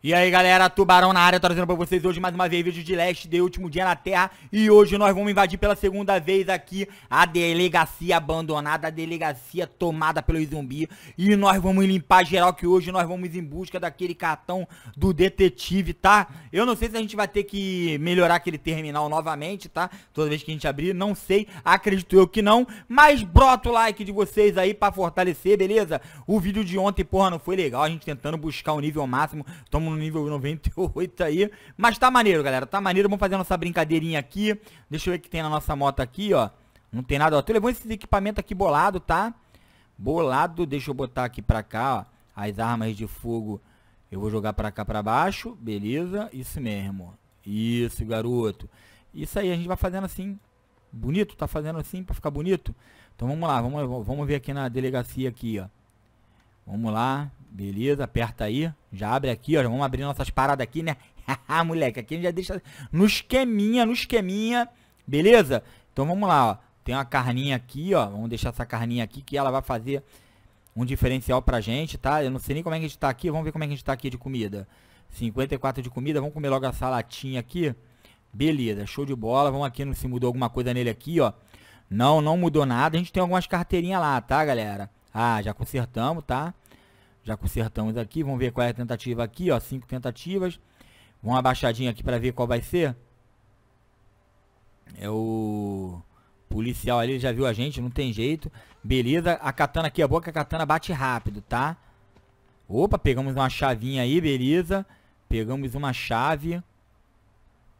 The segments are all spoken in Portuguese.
E aí galera, Tubarão na área, trazendo pra vocês hoje mais uma vez vídeo de leste de último dia na Terra E hoje nós vamos invadir pela segunda vez aqui a delegacia abandonada, a delegacia tomada pelo zumbi E nós vamos limpar geral que hoje nós vamos em busca daquele cartão do detetive, tá? Eu não sei se a gente vai ter que melhorar aquele terminal novamente, tá? Toda vez que a gente abrir, não sei, acredito eu que não Mas brota o like de vocês aí pra fortalecer, beleza? O vídeo de ontem, porra, não foi legal, a gente tentando buscar o nível máximo Tamo estamos no nível 98 aí. Mas tá maneiro, galera. Tá maneiro. Vamos fazer a nossa brincadeirinha aqui. Deixa eu ver o que tem na nossa moto aqui, ó. Não tem nada, ó. Tô levando esse equipamento aqui bolado, tá? Bolado. Deixa eu botar aqui pra cá, ó. As armas de fogo eu vou jogar pra cá, pra baixo. Beleza? Isso mesmo. Isso, garoto. Isso aí, a gente vai fazendo assim. Bonito? Tá fazendo assim pra ficar bonito? Então vamos lá. Vamos, vamos ver aqui na delegacia aqui, ó. Vamos lá. Beleza, aperta aí. Já abre aqui, ó. Já vamos abrir nossas paradas aqui, né? Ah, moleque, aqui a gente já deixa no esqueminha, no esqueminha. Beleza? Então vamos lá, ó. Tem uma carninha aqui, ó. Vamos deixar essa carninha aqui que ela vai fazer um diferencial pra gente, tá? Eu não sei nem como é que a gente tá aqui. Vamos ver como é que a gente tá aqui de comida. 54 de comida. Vamos comer logo essa latinha aqui. Beleza, show de bola. Vamos aqui, não se mudou alguma coisa nele aqui, ó. Não, não mudou nada. A gente tem algumas carteirinhas lá, tá, galera? Ah, já consertamos, tá? Já consertamos aqui, vamos ver qual é a tentativa aqui, ó, cinco tentativas. Vamos uma baixadinha aqui para ver qual vai ser. É o policial ali, já viu a gente, não tem jeito. Beleza, a katana aqui é boa que a katana bate rápido, tá? Opa, pegamos uma chavinha aí, beleza. Pegamos uma chave.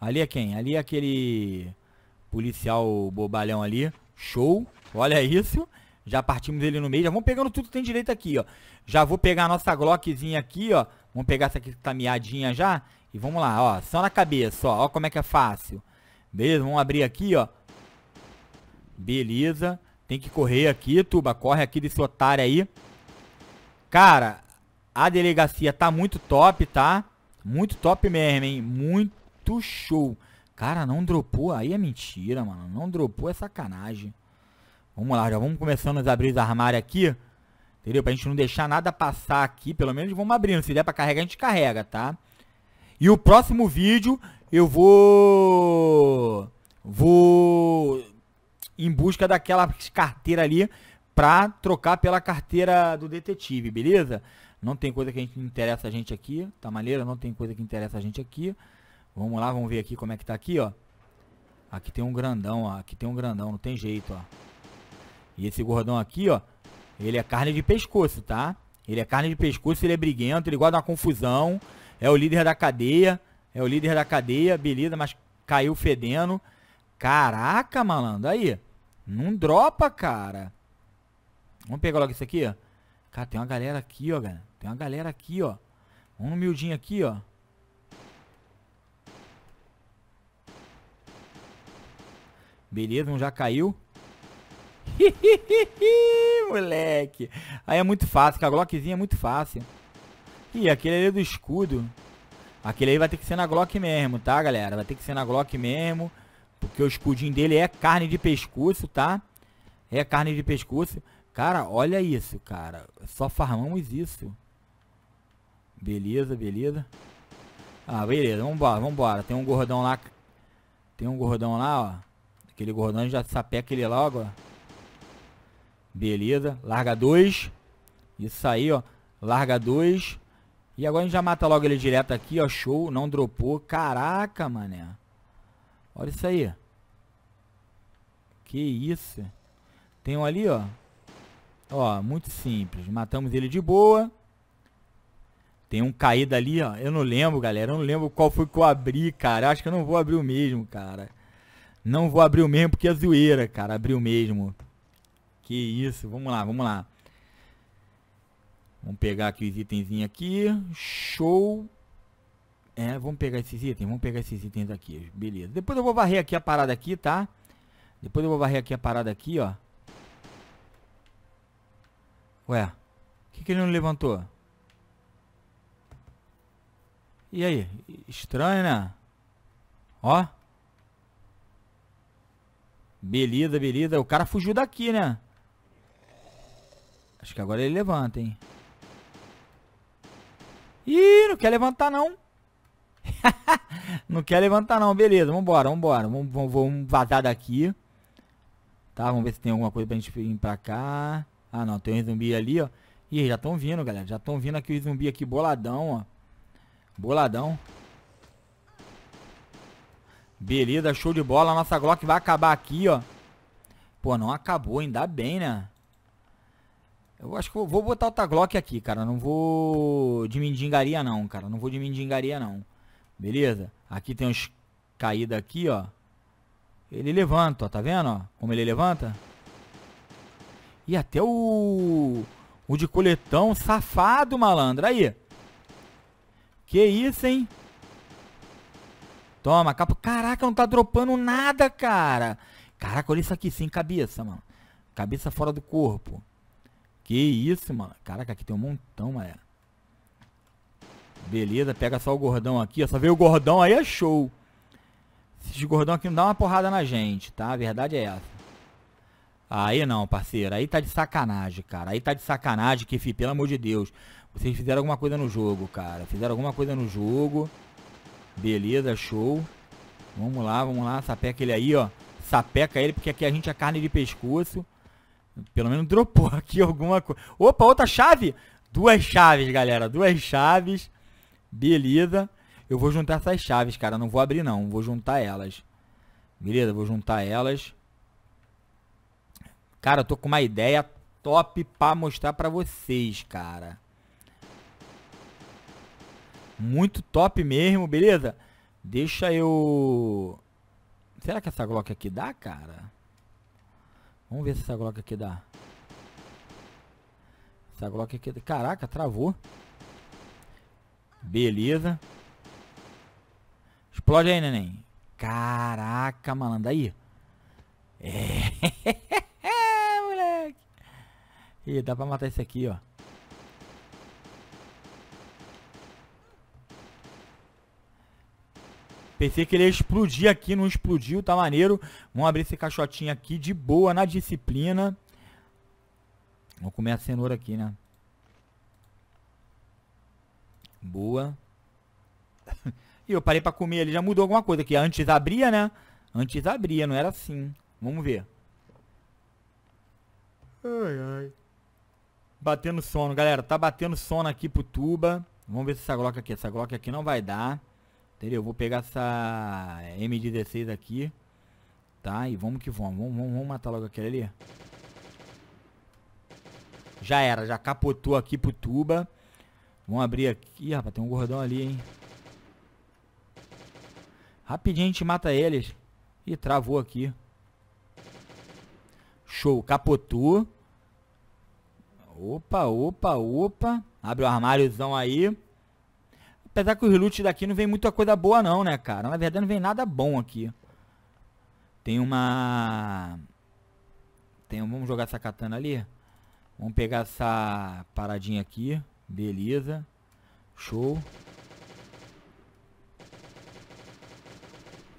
Ali é quem? Ali é aquele policial bobalhão ali. Show, olha isso. Já partimos ele no meio. Já vamos pegando tudo que tem direito aqui, ó. Já vou pegar a nossa Glockzinha aqui, ó. Vamos pegar essa aqui que tá miadinha já. E vamos lá, ó. Só na cabeça, ó. Ó como é que é fácil. Beleza, vamos abrir aqui, ó. Beleza. Tem que correr aqui, Tuba. Corre aqui desse otário aí. Cara, a delegacia tá muito top, tá? Muito top mesmo, hein? Muito show. Cara, não dropou. Aí é mentira, mano. Não dropou é sacanagem. Vamos lá, já vamos começando a abrir os armários aqui. Entendeu? Pra gente não deixar nada passar aqui. Pelo menos vamos abrindo. Se der pra carregar, a gente carrega, tá? E o próximo vídeo eu vou... Vou... Em busca daquela carteira ali pra trocar pela carteira do detetive, beleza? Não tem coisa que a gente, interessa a gente aqui, tá maneiro? Não tem coisa que interessa a gente aqui. Vamos lá, vamos ver aqui como é que tá aqui, ó. Aqui tem um grandão, ó. Aqui tem um grandão, não tem jeito, ó. E esse gordão aqui, ó, ele é carne de pescoço, tá? Ele é carne de pescoço, ele é briguento, ele gosta uma confusão. É o líder da cadeia. É o líder da cadeia, beleza, mas caiu fedendo. Caraca, malandro, aí. Não dropa, cara. Vamos pegar logo isso aqui, ó. Cara, tem uma galera aqui, ó, galera Tem uma galera aqui, ó. um humildinho aqui, ó. Beleza, um já caiu. Moleque. Aí é muito fácil, com a Glockzinha é muito fácil. Ih, aquele ali é do escudo. Aquele aí vai ter que ser na Glock mesmo, tá, galera? Vai ter que ser na Glock mesmo. Porque o escudinho dele é carne de pescoço, tá? É carne de pescoço. Cara, olha isso, cara. Só farmamos isso. Beleza, beleza. Ah, beleza. Vambora, vambora. Tem um gordão lá. Tem um gordão lá, ó. Aquele gordão já sapeca ele logo, ó. Beleza. Larga dois. Isso aí, ó. Larga dois. E agora a gente já mata logo ele direto aqui, ó. Show. Não dropou. Caraca, mané. Olha isso aí. Que isso. Tem um ali, ó. Ó, muito simples. Matamos ele de boa. Tem um caído ali, ó. Eu não lembro, galera. Eu não lembro qual foi que eu abri, cara. Eu acho que eu não vou abrir o mesmo, cara. Não vou abrir o mesmo porque é zoeira, cara. Abri o mesmo. Que isso, vamos lá, vamos lá. Vamos pegar aqui os itenzinhos aqui. Show. É, vamos pegar esses itens, vamos pegar esses itens aqui, beleza. Depois eu vou varrer aqui a parada aqui, tá? Depois eu vou varrer aqui a parada aqui, ó. Ué, o que, que ele não levantou? E aí? Estranho, né? Ó. Beleza, beleza. O cara fugiu daqui, né? Acho que agora ele levanta, hein? Ih, não quer levantar não. não quer levantar não, beleza, vambora, vambora. Vamos, vamos, vamos vazar daqui. Tá, vamos ver se tem alguma coisa pra gente vir pra cá. Ah não, tem um zumbi ali, ó. Ih, já estão vindo, galera. Já estão vindo aqui os zumbi aqui boladão, ó. Boladão. Beleza, show de bola. A nossa Glock vai acabar aqui, ó. Pô, não acabou, ainda bem, né? Eu acho que eu vou botar o Taglock aqui, cara. Não vou de mendigaria não, cara. Não vou de mendigaria não. Beleza? Aqui tem uns caídos aqui, ó. Ele levanta, ó. Tá vendo, ó? Como ele levanta? E até o... O de coletão safado, malandro. Aí. Que isso, hein? Toma, capa. Caraca, não tá dropando nada, cara. Caraca, olha isso aqui. Sem cabeça, mano. Cabeça fora do corpo. Que isso, mano. Caraca, aqui tem um montão, mané. Beleza, pega só o gordão aqui. só veio o gordão, aí é show. Esse gordão aqui não dá uma porrada na gente, tá? A verdade é essa. Aí não, parceiro. Aí tá de sacanagem, cara. Aí tá de sacanagem, que, pelo amor de Deus. Vocês fizeram alguma coisa no jogo, cara. Fizeram alguma coisa no jogo. Beleza, show. Vamos lá, vamos lá. Sapeca ele aí, ó. Sapeca ele, porque aqui a gente é carne de pescoço. Pelo menos dropou aqui alguma coisa. Opa, outra chave! Duas chaves, galera. Duas chaves. Beleza. Eu vou juntar essas chaves, cara. Não vou abrir, não. Vou juntar elas. Beleza, vou juntar elas. Cara, eu tô com uma ideia top pra mostrar pra vocês, cara. Muito top mesmo, beleza? Deixa eu... Será que essa Glock aqui dá, cara? Vamos ver se essa Glock aqui dá. Essa Glock aqui... Caraca, travou. Beleza. Explode aí, neném. Caraca, malandro. Aí. É, moleque. Ih, dá pra matar esse aqui, ó. Pensei que ele ia explodir aqui, não explodiu, tá maneiro. Vamos abrir esse caixotinho aqui de boa, na disciplina. Vou comer a cenoura aqui, né? Boa. e eu parei pra comer ali, já mudou alguma coisa aqui. Antes abria, né? Antes abria, não era assim. Vamos ver. Ai, ai. Batendo sono, galera. Tá batendo sono aqui pro tuba. Vamos ver se essa Glock aqui. Essa Glock aqui não vai dar. Entendeu? Vou pegar essa M16 aqui. Tá? E vamos que vamos. Vamos, vamos, vamos matar logo aquele ali. Já era. Já capotou aqui pro tuba. Vamos abrir aqui. Ih, rapaz, tem um gordão ali, hein? Rapidinho a gente mata eles. Ih, travou aqui. Show. Capotou. Opa, opa, opa. Abre o armáriozão aí. Apesar que o loot daqui não vem muita coisa boa não, né, cara? Na verdade não vem nada bom aqui. Tem uma... Tem Vamos jogar essa katana ali. Vamos pegar essa paradinha aqui. Beleza. Show.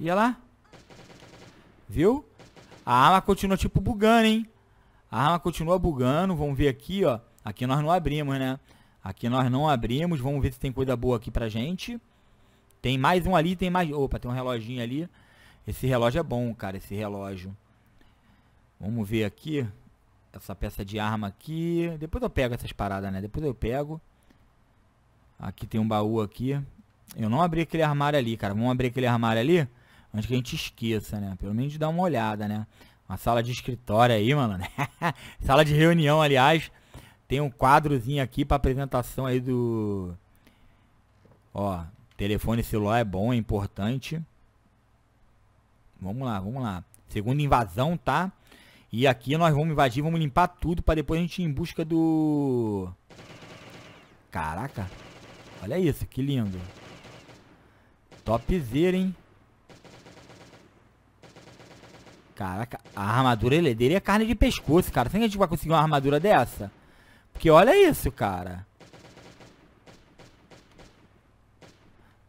E olha lá. Viu? A arma continua tipo bugando, hein? A arma continua bugando. Vamos ver aqui, ó. Aqui nós não abrimos, né? Aqui nós não abrimos, vamos ver se tem coisa boa aqui pra gente. Tem mais um ali, tem mais... Opa, tem um reloginho ali. Esse relógio é bom, cara, esse relógio. Vamos ver aqui. Essa peça de arma aqui. Depois eu pego essas paradas, né? Depois eu pego. Aqui tem um baú aqui. Eu não abri aquele armário ali, cara. Vamos abrir aquele armário ali? Antes que a gente esqueça, né? Pelo menos dar uma olhada, né? Uma sala de escritório aí, mano. sala de reunião, aliás. Tem um quadrozinho aqui para apresentação aí do. Ó, telefone celular é bom, é importante. Vamos lá, vamos lá. Segunda invasão, tá? E aqui nós vamos invadir, vamos limpar tudo para depois a gente ir em busca do... Caraca. Olha isso, que lindo. Topzera, hein? Caraca, a armadura dele é carne de pescoço, cara. Será que a gente vai conseguir uma armadura dessa? Porque olha isso, cara.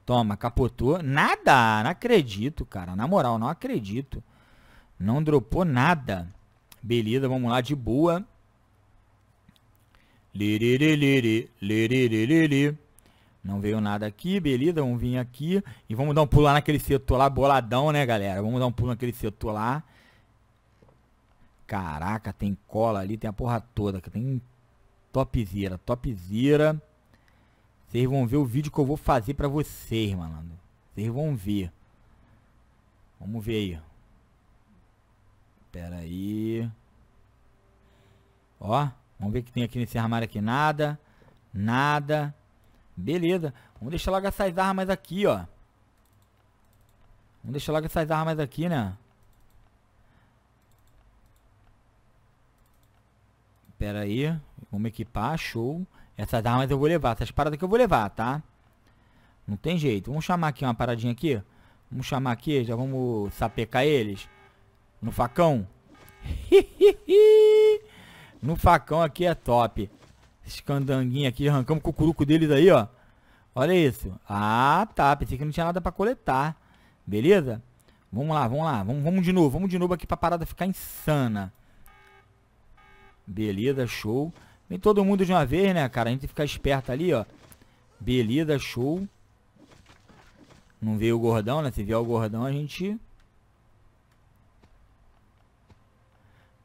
Toma, capotou. Nada. Não acredito, cara. Na moral, não acredito. Não dropou nada. Beleza, vamos lá, de boa. Não veio nada aqui, beleza. Vamos vir aqui. E vamos dar um pulo lá naquele setor lá, boladão, né, galera? Vamos dar um pulo naquele setor lá. Caraca, tem cola ali, tem a porra toda. Tem Topzera, topzera. Vocês vão ver o vídeo que eu vou fazer pra vocês, malandro. Vocês vão ver. Vamos ver aí. Pera aí. Ó, vamos ver o que tem aqui nesse armário aqui. Nada, nada. Beleza. Vamos deixar logo essas armas aqui, ó. Vamos deixar logo essas armas aqui, né? pera aí. Vamos equipar, show. Essas armas eu vou levar, essas paradas que eu vou levar, tá? Não tem jeito. Vamos chamar aqui uma paradinha aqui. Vamos chamar aqui, já vamos sapecar eles. No facão. no facão aqui é top. escandanguinho aqui, arrancamos o cucuruco deles aí, ó. Olha isso. Ah, tá. Pensei que não tinha nada pra coletar. Beleza? Vamos lá, vamos lá. Vamos, vamos de novo. Vamos de novo aqui pra parada ficar insana. Beleza, show. Vem todo mundo de uma vez, né, cara? A gente fica esperto ali, ó. Beleza, show. Não veio o gordão, né? Se vier o gordão, a gente...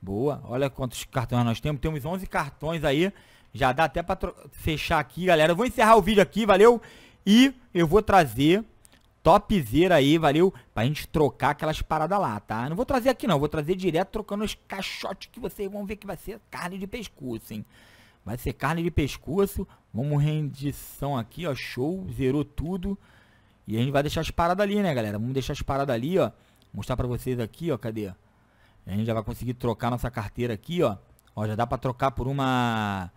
Boa. Olha quantos cartões nós temos. Temos 11 cartões aí. Já dá até pra fechar aqui, galera. Eu vou encerrar o vídeo aqui, valeu? E eu vou trazer topzera aí, valeu? Pra gente trocar aquelas paradas lá, tá? Não vou trazer aqui não, vou trazer direto trocando os caixotes que vocês vão ver que vai ser carne de pescoço, hein? Vai ser carne de pescoço, vamos rendição aqui, ó, show, zerou tudo. E a gente vai deixar as paradas ali, né, galera? Vamos deixar as paradas ali, ó. Mostrar pra vocês aqui, ó, cadê? A gente já vai conseguir trocar nossa carteira aqui, ó. Ó, já dá pra trocar por uma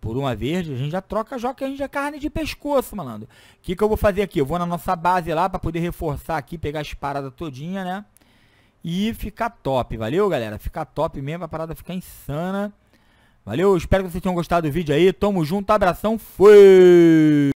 por uma verde, a gente já troca, joca a gente é carne de pescoço, malandro. O que, que eu vou fazer aqui? Eu vou na nossa base lá para poder reforçar aqui, pegar as paradas todinha, né? E ficar top, valeu, galera? Ficar top mesmo, a parada ficar insana. Valeu, espero que vocês tenham gostado do vídeo aí. Tamo junto, abração, fui!